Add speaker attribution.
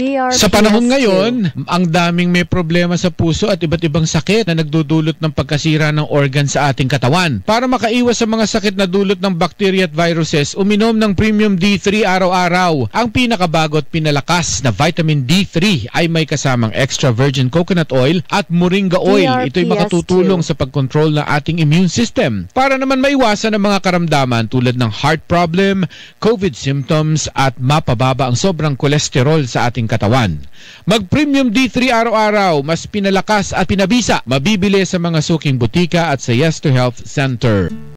Speaker 1: DRPS Sa panahon ngayon,
Speaker 2: ang daming may problema sa puso at iba't ibang sakit na nagdudulot ng pagkasira ng organ sa ating katawan. Para makaiwas sa mga sakit na dulot ng bacteria at viruses, uminom ng Premium D3 araw-araw. Ang pinakabago at pinalakas na vitamin D3 ay may kasamang extra virgin coconut oil at moringa oil. DRPS Ito'y makatutulong sa pagkontrol ng ating immune system. Para naman maiwasan ang mga karamdaman tulad ng heart problem, COVID symptoms at mapababa ang sobrang kolesterol sa ating ating katawan. Mag-premium D3 araw-araw, mas pinalakas at pinabisa, mabibili sa mga suking butika at sa Yes to Health Center.